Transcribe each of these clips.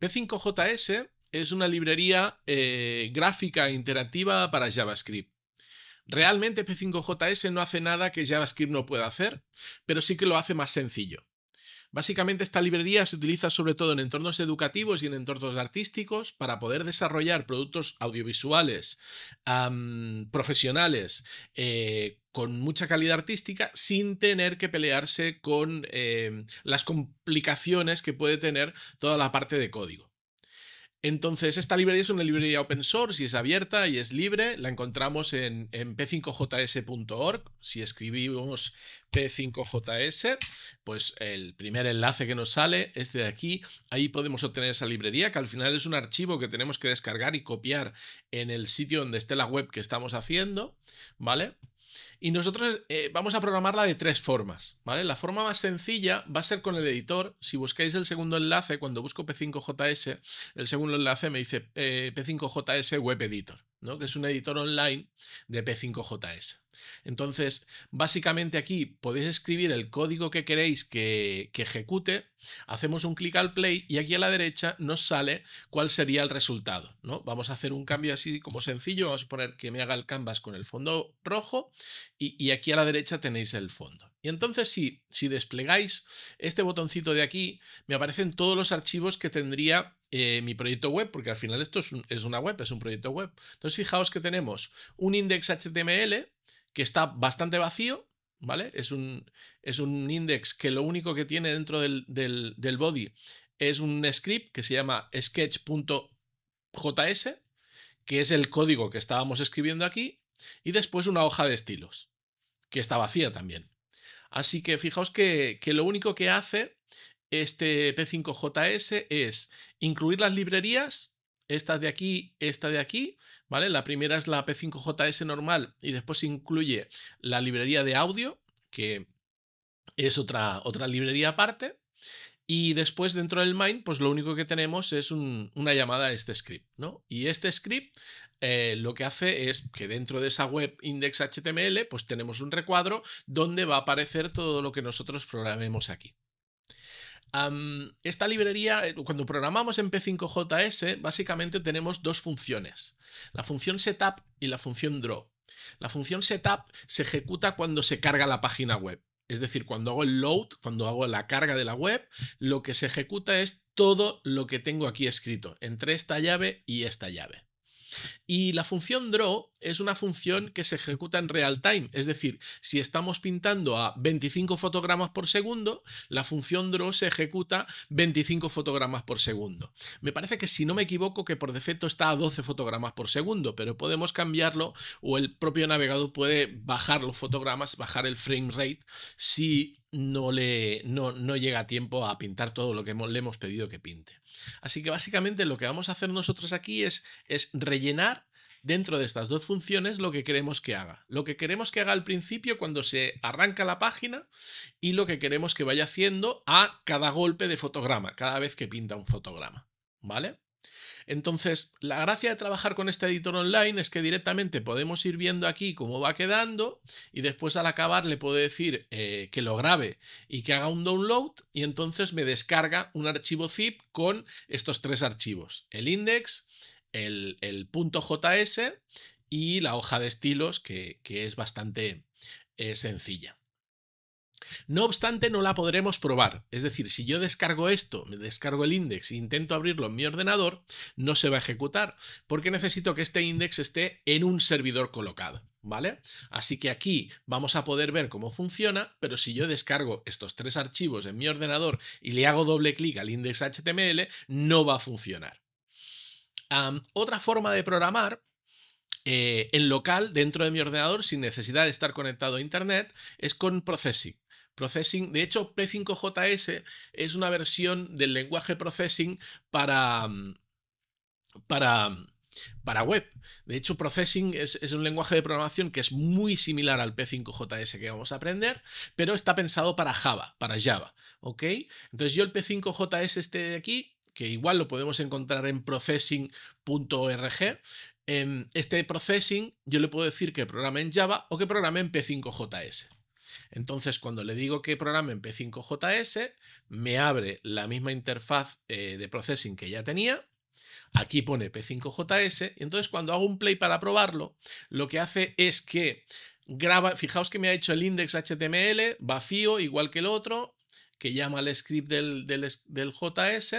P5JS es una librería eh, gráfica e interactiva para JavaScript. Realmente P5JS no hace nada que JavaScript no pueda hacer, pero sí que lo hace más sencillo. Básicamente esta librería se utiliza sobre todo en entornos educativos y en entornos artísticos para poder desarrollar productos audiovisuales profesionales eh, con mucha calidad artística sin tener que pelearse con eh, las complicaciones que puede tener toda la parte de código. Entonces, esta librería es una librería open source y es abierta y es libre. La encontramos en, p5js.org. Si escribimos p5js, pues el primer enlace que nos sale, este de aquí, ahí podemos obtener esa librería, que al final es un archivo que tenemos que descargar y copiar en el sitio donde esté la web que estamos haciendo, ¿vale? Y nosotros eh, vamos a programarla de tres formas, ¿vale? La forma más sencilla va a ser con el editor. Si buscáis el segundo enlace, cuando busco P5JS, el segundo enlace me dice eh, P5JS Web Editor, ¿no? Que es un editor online de P5JS. Entonces, básicamente aquí podéis escribir el código que queréis que, ejecute, hacemos un clic al play y aquí a la derecha nos sale cuál sería el resultado. ¿no? Vamos a hacer un cambio así como sencillo, vamos a poner que me haga el canvas con el fondo rojo y, aquí a la derecha tenéis el fondo. Y entonces si, desplegáis este botoncito de aquí, me aparecen todos los archivos que tendría eh, mi proyecto web, porque al final esto es, una web, es un proyecto web. Entonces fijaos que tenemos un index HTML que está bastante vacío, ¿vale? Es un, es un index que lo único que tiene dentro del, del, del body es un script que se llama sketch.js, que es el código que estábamos escribiendo aquí, y después una hoja de estilos, que está vacía también. Así que fijaos que, lo único que hace este P5JS es incluir las librerías, estas de aquí, esta de aquí, ¿vale? La primera es la P5JS normal y después incluye la librería de audio, que es otra, otra librería aparte. Y después dentro del main, pues lo único que tenemos es una llamada a este script, ¿no? Y este script eh, lo que hace es que dentro de esa web index.html, pues tenemos un recuadro donde va a aparecer todo lo que nosotros programemos aquí. esta librería, eh, cuando programamos en P5JS, básicamente tenemos dos funciones, la función setup y la función draw. La función setup se ejecuta cuando se carga la página web. Es decir, cuando hago el load, cuando hago la carga de la web, lo que se ejecuta es todo lo que tengo aquí escrito entre esta llave y esta llave. Y la función draw es una función que se ejecuta en real time, es decir, si estamos pintando a 25 fotogramas por segundo, la función draw se ejecuta 25 fotogramas por segundo. Me parece que si no me equivoco que por defecto está a 12 fotogramas por segundo, pero podemos cambiarlo o el propio navegador puede bajar los fotogramas, bajar el frame rate si no le no, llega tiempo a pintar todo lo que le hemos pedido que pinte. Así que básicamente lo que vamos a hacer nosotros aquí es, rellenar dentro de estas dos funciones lo que queremos que haga. Lo que queremos que haga al principio cuando se arranca la página y lo que queremos que vaya haciendo a cada golpe de fotograma, cada vez que pinta un fotograma. ¿Vale? Entonces, la gracia de trabajar con este editor online es que directamente podemos ir viendo aquí cómo va quedando y después al acabar le puedo decir eh, que lo grabe y que haga un download y entonces me descarga un archivo zip con estos tres archivos, el index, el, el .js y la hoja de estilos que, es bastante eh, sencilla. No obstante, no la podremos probar. Es decir, si yo descargo esto, me descargo el index e intento abrirlo en mi ordenador, no se va a ejecutar, porque necesito que este index esté en un servidor colocado. ¿Vale? Así que aquí vamos a poder ver cómo funciona, pero si yo descargo estos tres archivos en mi ordenador y le hago doble clic al index HTML, no va a funcionar. otra forma de programar eh, en local, dentro de mi ordenador, sin necesidad de estar conectado a Internet, es con Processing. Processing, de hecho, P5JS es una versión del lenguaje Processing para, mm, para, para web. De hecho, Processing es, un lenguaje de programación que es muy similar al P5JS que vamos a aprender, pero está pensado para Java, para Java. ¿Ok? Entonces yo el P5JS este de aquí, que igual lo podemos encontrar en processing.org, em, este processing yo le puedo decir que programa en Java o que programe en P5JS. Entonces, cuando le digo que programe en P5JS, me abre la misma interfaz eh, de processing que ya tenía. Aquí pone P5JS. Y entonces, cuando hago un play para probarlo, lo que hace es que graba. Fijaos que me ha hecho el index HTML vacío, igual que el otro, que llama al script del, del JS.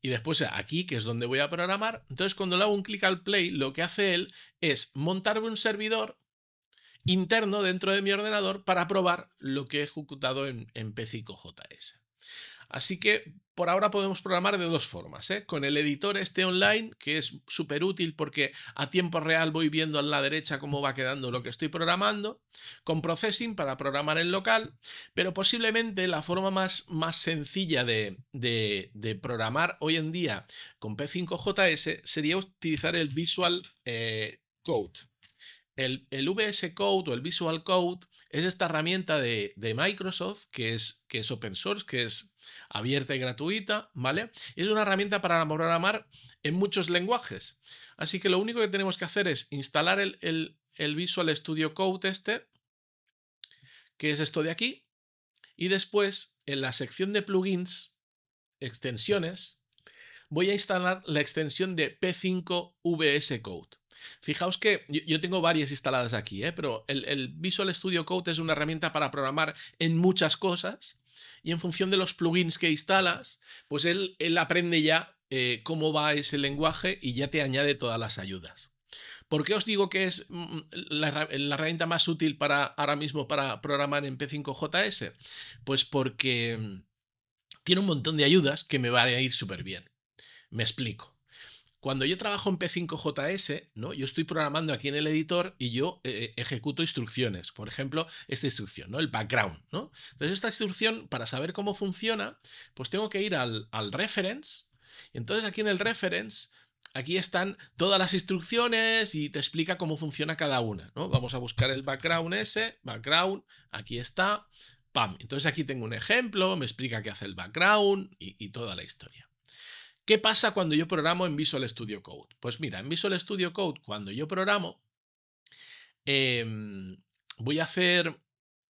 Y después aquí, que es donde voy a programar. Entonces, cuando le hago un clic al play, lo que hace él es montarme un servidor interno dentro de mi ordenador para probar lo que he ejecutado en, P5JS. Así que por ahora podemos programar de dos formas. ¿eh? Con el editor este online, que es súper útil porque a tiempo real voy viendo a la derecha cómo va quedando lo que estoy programando. Con Processing para programar en local. Pero posiblemente la forma más, más sencilla de, programar hoy en día con P5JS sería utilizar el Visual eh, Code el, VS Code o el Visual Code es esta herramienta de, Microsoft que es, que es open source, que es abierta y gratuita, ¿vale? Es una herramienta para programar en muchos lenguajes. Así que lo único que tenemos que hacer es instalar el, el, Visual Studio Code este, que es esto de aquí, y después en la sección de plugins, extensiones, voy a instalar la extensión de P5 VS Code. Fijaos que yo, tengo varias instaladas aquí, ¿eh? pero el, Visual Studio Code es una herramienta para programar en muchas cosas y en función de los plugins que instalas, pues él, aprende ya eh, cómo va ese lenguaje y ya te añade todas las ayudas. ¿Por qué os digo que es mm, mm, la, herramienta más útil para ahora mismo para programar en P5JS? Pues porque mm, tiene un montón de ayudas que me van a ir súper bien. Me explico. Cuando yo trabajo en P5JS, ¿no? Yo estoy programando aquí en el editor y yo eh, eh, ejecuto instrucciones. Por ejemplo, esta instrucción, ¿no? El background, ¿no? Entonces, esta instrucción, para saber cómo funciona, pues tengo que ir al, al reference. Entonces, aquí en el reference aquí están todas las instrucciones y te explica cómo funciona cada una, Vamos a buscar el background S, background, aquí está, pam. Entonces aquí tengo un ejemplo, me explica qué hace el background y toda la historia. ¿Qué pasa cuando yo programo en Visual Studio Code? Pues mira, en Visual Studio Code, cuando yo programo, em, voy a hacer.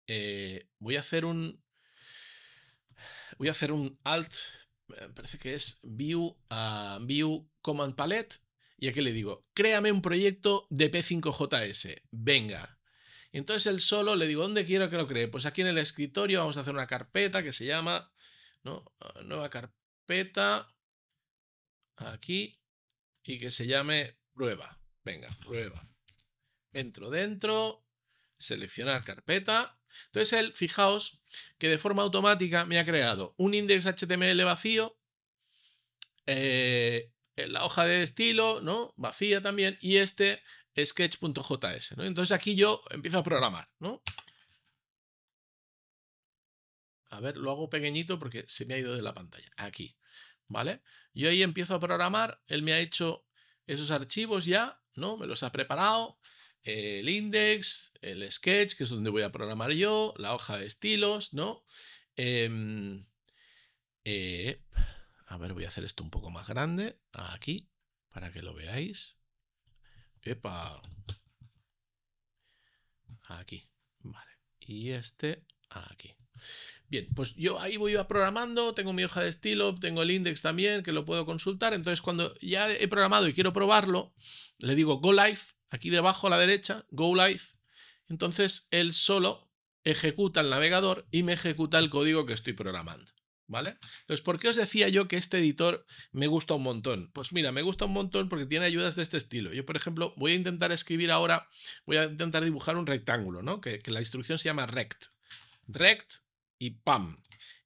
Eh, voy a hacer un. Voy a hacer un alt. Eh, parece que es view, ah, view command palette. Y aquí le digo, créame un proyecto de P5JS. Venga. entonces él solo le digo, ¿dónde quiero que lo cree? Pues aquí en el escritorio vamos a hacer una carpeta que se llama. Ah, nueva carpeta aquí y que se llame prueba. Venga, prueba. Entro dentro, seleccionar carpeta. Entonces él, fijaos que de forma automática me ha creado un index HTML vacío, eh, en la hoja de estilo, ¿no? Vacía también, y este sketch.js, ¿no? Entonces aquí yo empiezo a programar, ¿no? A ver, lo hago pequeñito porque se me ha ido de la pantalla. Aquí. ¿vale? Yo ahí empiezo a programar, él me ha hecho esos archivos ya, ¿no? Me los ha preparado, el index, el sketch, que es donde voy a programar yo, la hoja de estilos, ¿no? Em, eh, a ver, voy a hacer esto un poco más grande, aquí, para que lo veáis. Epa. Aquí, vale. Y este aquí. Bien, pues yo ahí voy a programando, tengo mi hoja de estilo, tengo el index también que lo puedo consultar. Entonces, cuando ya he programado y quiero probarlo, le digo go live, aquí debajo a la derecha, go live. Entonces, él solo ejecuta el navegador y me ejecuta el código que estoy programando. ¿Vale? Entonces, ¿por qué os decía yo que este editor me gusta un montón? Pues mira, me gusta un montón porque tiene ayudas de este estilo. Yo, por ejemplo, voy a intentar escribir ahora, voy a intentar dibujar un rectángulo, ¿no? Que, que la instrucción se llama rect. Rect y ¡pam!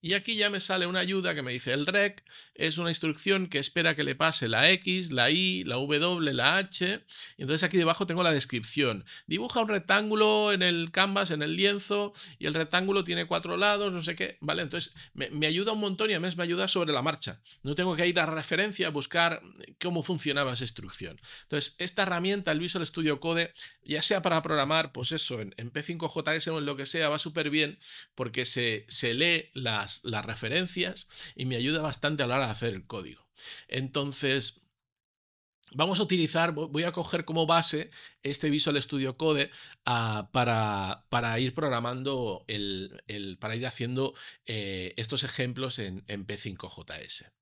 Y aquí ya me sale una ayuda que me dice el rec, es una instrucción que espera que le pase la X, la Y, la W, la H. Y entonces aquí debajo tengo la descripción. Dibuja un rectángulo en el canvas, en el lienzo, y el rectángulo tiene cuatro lados, no sé qué, ¿vale? Entonces me, ayuda un montón y además me ayuda sobre la marcha. No tengo que ir a referencia a buscar cómo funcionaba esa instrucción. Entonces esta herramienta, el Visual Studio Code, ya sea para programar, pues eso, en, en P5JS o en lo que sea, va súper bien porque se, se lee las las, referencias y me ayuda bastante a la hora de hacer el código. Entonces, Vamos a utilizar, voy a coger como base este Visual Studio Code ah, para, para, ir programando, el, para ir haciendo eh, estos ejemplos en P5JS.